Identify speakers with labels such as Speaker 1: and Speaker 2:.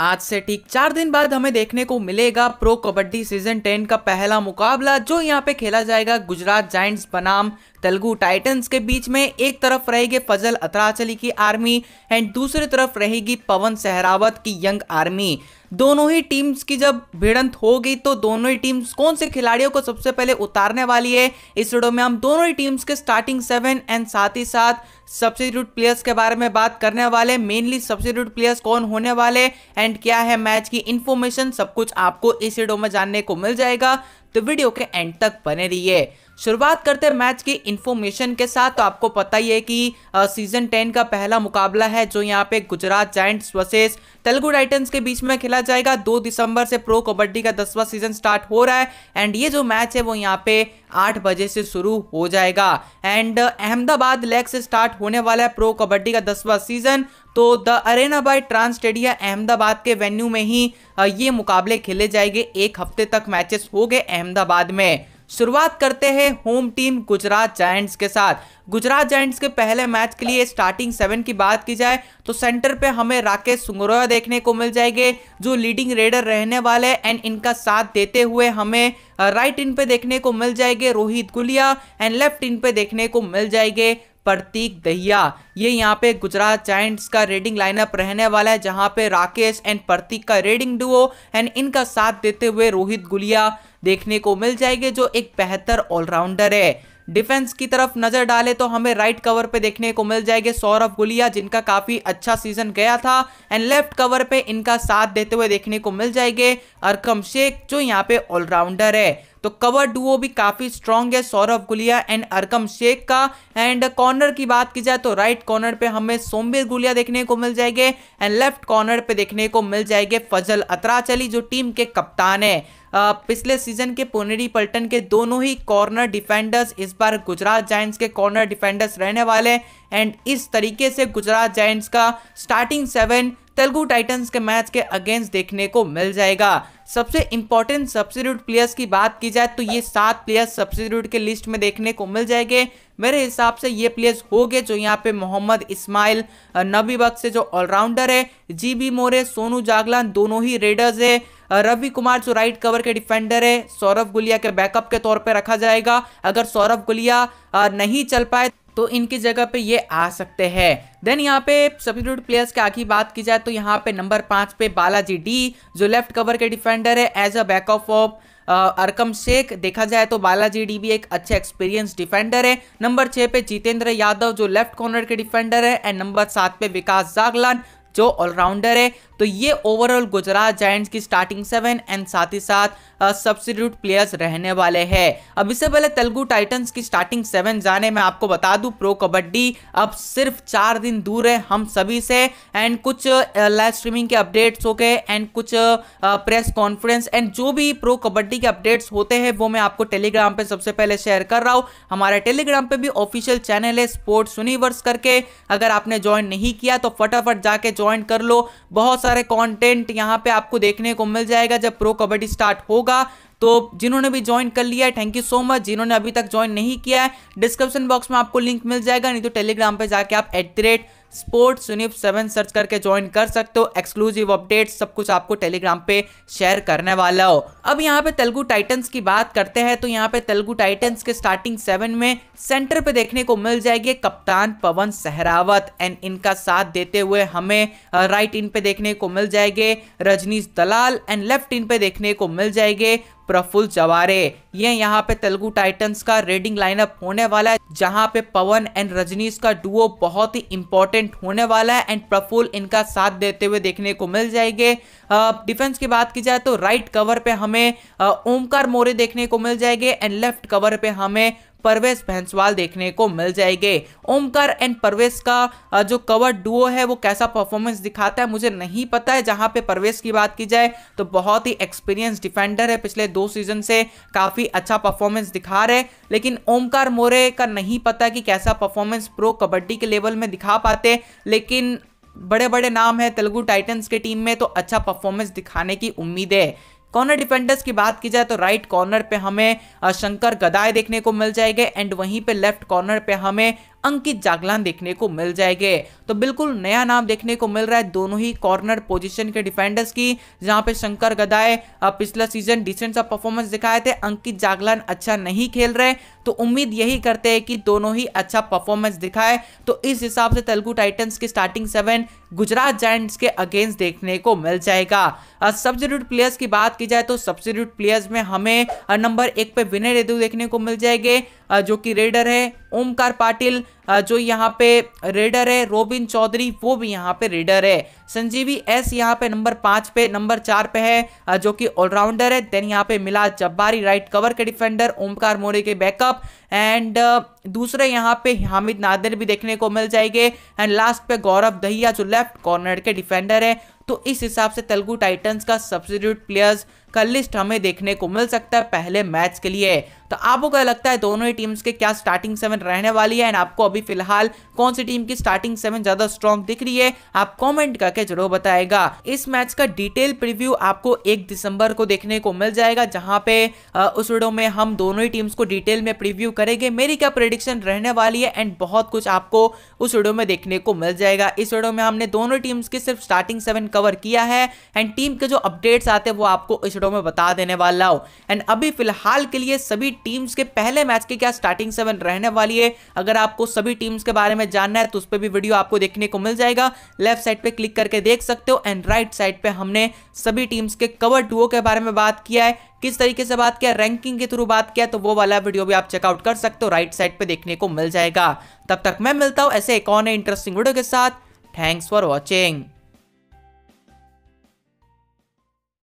Speaker 1: आज से ठीक चार दिन बाद हमें देखने को मिलेगा प्रो कबड्डी सीजन टेन का पहला मुकाबला जो यहाँ पे खेला जाएगा गुजरात जाइंट्स बनाम तेलुगु टाइटन्स के बीच में एक तरफ रहेगी फजल अतराचली की आर्मी एंड दूसरी तरफ रहेगी पवन सहरावत की यंग आर्मी दोनों ही टीम्स की जब भिड़ंत हो गई तो दोनों ही टीम्स कौन से खिलाड़ियों को सबसे पहले उतारने वाली है इस वीडियो में हम दोनों ही टीम्स के स्टार्टिंग सेवन एंड साथ ही साथ सब्सिट्यूट प्लेयर्स के बारे में बात करने वाले मेनली सब्सिट्यूट प्लेयर्स कौन होने वाले एंड क्या है मैच की इन्फॉर्मेशन सब कुछ आपको इस वीडियो में जानने को मिल जाएगा तो वीडियो के एंड तक बने रहिए शुरुआत करते हैं मैच की इन्फॉर्मेशन के साथ तो आपको पता ही है कि सीजन टेन का पहला मुकाबला है जो यहाँ पे Gujarat giants versus Telugu titans के बीच में खेला जाएगा दो दिसंबर से प्रो कबड्डी का दसवां सीजन स्टार्ट हो रहा है एंड ये जो मैच है वो यहाँ पे आठ बजे से शुरू हो जाएगा एंड अहमदाबाद लेग से स्टार्ट होने वाला है प्रो कबड्डी का दसवां सीजन तो the arena by trans stadium Ahmedabad के वेन्यू में ही ये मुकाबले खेले जाएंगे एक हफ्ते तक मैचेस हो गए अहमदाबाद में शुरुआत करते हैं होम टीम गुजरात जायंट्स के साथ गुजरात जायंट्स के पहले मैच के लिए स्टार्टिंग सेवन की बात की जाए तो सेंटर पे हमें राकेश सुंगरोया देखने को मिल जाएंगे जो लीडिंग रेडर रहने वाले एंड इनका साथ देते हुए हमें राइट uh, इन पे देखने को मिल जाएंगे Rohit Gulia and left in पे देखने को मिल जाएंगे प्रतीक दहिया ये यहाँ पे गुजरात जाइंट्स का रेडिंग लाइनअप रहने वाला है जहाँ पे राकेश एंड प्रतीक का रेडिंग डुओ एंड इनका साथ देते हुए रोहित गुलिया देखने को मिल जाएंगे जो एक बेहतर ऑलराउंडर है डिफेंस की तरफ नजर डाले तो हमें राइट कवर पे देखने को मिल जाएंगे सौरभ गुलिया जिनका काफी अच्छा सीजन गया था एंड लेफ्ट कवर पे इनका साथ देते हुए देखने को मिल जाएंगे अरकम शेख जो यहाँ पे ऑलराउंडर है तो कवर डुओ भी काफ़ी स्ट्रांग है सौरभ गुलिया एंड अरकम शेख का एंड कॉर्नर की बात की जाए तो राइट कॉर्नर पे हमें सोमवीर गुलिया देखने को मिल जाएंगे एंड लेफ्ट कॉर्नर पे देखने को मिल जाएंगे फजल अतराचली जो टीम के कप्तान है पिछले सीजन के पुनेरी पल्टन के दोनों ही कॉर्नर डिफेंडर्स इस बार गुजरात जायंट्स के कॉर्नर डिफेंडर्स रहने वाले एंड इस तरीके से गुजरात जायंट्स का स्टार्टिंग सेवन तेलुगु टाइटंस के मैच के अगेंस्ट देखने को मिल जाएगा सबसे इंपॉर्टेंट सब्सिट्यूट प्लेयर्स की बात की जाए तो ये सात प्लेयर्स सब्सिट्यूट के लिस्ट में देखने को मिल जाएंगे मेरे हिसाब से ये प्लेयर्स हो गए जो यहाँ पे मोहम्मद इस्माइल नबी बक्स जो ऑलराउंडर है जीबी मोरे सोनू जागलान दोनों ही रेडर्स है रवि कुमार जो राइट कवर के डिफेंडर है सौरभ गुलिया के बैकअप के तौर पर रखा जाएगा अगर सौरभ गुलिया नहीं चल पाए तो इनकी जगह पे ये आ सकते हैं देन यहाँ पे सब्सिट्यूट प्लेयर्स की आखिरी बात की जाए तो यहाँ पे नंबर पांच पे बालाजी डी जो लेफ्ट कवर के डिफेंडर है as a back off off Arkam Shaikh देखा जाए तो बालाजी डी भी एक अच्छे एक्सपीरियंस डिफेंडर है नंबर छः पे जितेंद्र यादव जो लेफ्ट कॉर्नर के डिफेंडर है एंड नंबर सात पे विकास जागलान जो ऑलराउंडर है तो ये ओवरऑल गुजरात जायंट्स की स्टार्टिंग सेवन एंड साथ ही साथ सब्सिट्यूट प्लेयर्स रहने वाले हैं अब इससे पहले तेलुगु टाइटंस की स्टार्टिंग सेवन जाने में आपको बता दूं प्रो कबड्डी अब सिर्फ चार दिन दूर है हम सभी से एंड कुछ लाइव स्ट्रीमिंग के अपडेट्स हो गए एंड कुछ प्रेस कॉन्फ्रेंस एंड जो भी प्रो कबड्डी के अपडेट्स होते हैं वो मैं आपको टेलीग्राम पर सबसे पहले शेयर कर रहा हूँ हमारे टेलीग्राम पर भी ऑफिशियल चैनल है स्पोर्ट्स यूनिवर्स करके अगर आपने ज्वाइन नहीं किया तो फटाफट जाके ज्वाइन ज्वाइन कर लो बहुत सारे कॉन्टेंट यहाँ पे आपको देखने को मिल जाएगा जब प्रो कबड्डी स्टार्ट होगा तो जिन्होंने भी ज्वाइन कर लिया है थैंक यू सो मच जिन्होंने अभी तक ज्वाइन नहीं किया है डिस्क्रिप्शन बॉक्स में आपको लिंक मिल जाएगा नहीं तो टेलीग्राम पर जाके आप एट द रेट स्पोर्ट्स सुनिप सेवन सर्च करके ज्वाइन कर सकते हो एक्सक्लूसिव अपडेट सब कुछ आपको टेलीग्राम पे शेयर करने वाला हो अब यहाँ पे तेलुगु टाइटन्स की बात करते हैं तो यहाँ पे तेलुगु टाइटन्स के स्टार्टिंग सेवन में सेंटर पे देखने को मिल जाएगी कप्तान पवन सहरावत एंड इनका साथ देते हुए हमें राइट इन पे देखने को मिल जाएंगे Rajnish Dalal and left in पे देखने को मिल जाएंगे प्रफुल जवारे ये यहाँ पे तेलुगु टाइटंस का रेडिंग लाइनअप होने वाला है जहाँ पे पवन एंड रजनीश का डुओ बहुत ही इंपॉर्टेंट होने वाला है एंड प्रफुल इनका साथ देते हुए देखने को मिल जाएंगे डिफेंस की बात की जाए तो राइट कवर पे हमें ओमकार मोरे देखने को मिल जाएंगे एंड लेफ्ट कवर पे हमें परवेज भैंसवाल देखने को मिल जाएंगे ओमकार एंड परवेज का जो कवर डुओ है वो कैसा परफॉर्मेंस दिखाता है मुझे नहीं पता है जहां पे परवेज की बात की जाए तो बहुत ही एक्सपीरियंस डिफेंडर है पिछले दो सीजन से काफ़ी अच्छा परफॉर्मेंस दिखा रहे लेकिन ओमकार मोरे का नहीं पता कि कैसा परफॉर्मेंस प्रो कबड्डी के लेवल में दिखा पाते लेकिन बड़े बड़े नाम है तेलुगु टाइटन्स के टीम में तो अच्छा परफॉर्मेंस दिखाने की उम्मीद है कॉर्नर डिफेंडर्स की बात की जाए तो राइट कॉर्नर पे हमें शंकर गदाय देखने को मिल जाएंगे एंड वहीं पे लेफ्ट कॉर्नर पे हमें अंकित जागलान देखने को मिल जाएंगे तो बिल्कुल नया नाम देखने को मिल रहा है दोनों ही कॉर्नर पोजीशन के डिफेंडर्स की जहां पे शंकर गदाए पिछला सीजन डिसेंट सा परफॉर्मेंस दिखाए थे अंकित जागलान अच्छा नहीं खेल रहे तो उम्मीद यही करते हैं कि दोनों ही अच्छा परफॉर्मेंस दिखाए तो इस हिसाब से तेलुगु टाइटन्स की स्टार्टिंग सेवन गुजरात जैंट्स के अगेंस्ट देखने को मिल जाएगा सब्सिट्यूट प्लेयर्स की बात की जाए तो सब्सिट्यूट प्लेयर्स में हमें नंबर एक पे विनय रेदू देखने को मिल जाएंगे जो कि रेडर है ओमकार पाटिल जो यहाँ पे रेडर है रोबिन चौधरी वो भी यहाँ पे रेडर है संजीवी एस यहाँ पे नंबर पांच पे नंबर चार पे है जो कि ऑलराउंडर है देन यहाँ पे मिला जब्बारी राइट कवर के डिफेंडर ओमकार मोरे के बैकअप एंड दूसरे यहाँ पे हामिद नादिर भी देखने को मिल जाएंगे एंड लास्ट पे गौरव दहिया जो लेफ्ट कॉर्नर के डिफेंडर है तो इस हिसाब से तेलुगु टाइटंस का सब्सिट्यूट प्लेयर्स का लिस्ट हमें देखने को मिल सकता है पहले मैच के लिए तो आपको क्या लगता है दोनों ही टीम्स के क्या स्टार्टिंग सेवन रहने वाली है एंड आपको अभी अभी फिलहाल कौन सी टीम की स्टार्टिंग सेवन ज्यादा स्ट्रॉन्ग दिख रही है आप कॉमेंट करके जरूर बताएगा इस मैच का डिटेल प्रिव्यू आपको एक दिसंबर को देखने को मिल जाएगा जहां पे उस वीडियो में हम दोनों ही टीम्स को डिटेल में प्रिव्यू करेंगे मेरी क्या प्रिडिक्शन रहने वाली है एंड बहुत कुछ आपको उस वीडियो में देखने को मिल जाएगा इस वीडियो में हमने दोनों टीम्स की सिर्फ स्टार्टिंग सेवन कवर किया है एंड टीम के जो अपडेट्स आते हैं वो आपको इस वीडियो में बता देने वाला हूँ एंड अभी फिलहाल के लिए सभी टीम्स के पहले मैच के क्या स्टार्टिंग सेवन रहने वाली है अगर आपको सभी सभी टीम्स के बारे में जानना है तो उस पर भी वीडियो आपको देखने को मिल जाएगा लेफ्ट साइड पे क्लिक करके देख सकते हो एंड राइट साइड पे हमने सभी टीम्स के कवर टूओ के बारे में बात किया है किस तरीके से बात किया रैंकिंग के थ्रू बात किया तो वो वाला वीडियो भी आप चेकआउट कर सकते हो राइट साइड पर देखने को मिल जाएगा तब तक मैं मिलता हूँ ऐसे एक और इंटरेस्टिंग वीडियो के साथ थैंक्स फॉर वॉचिंग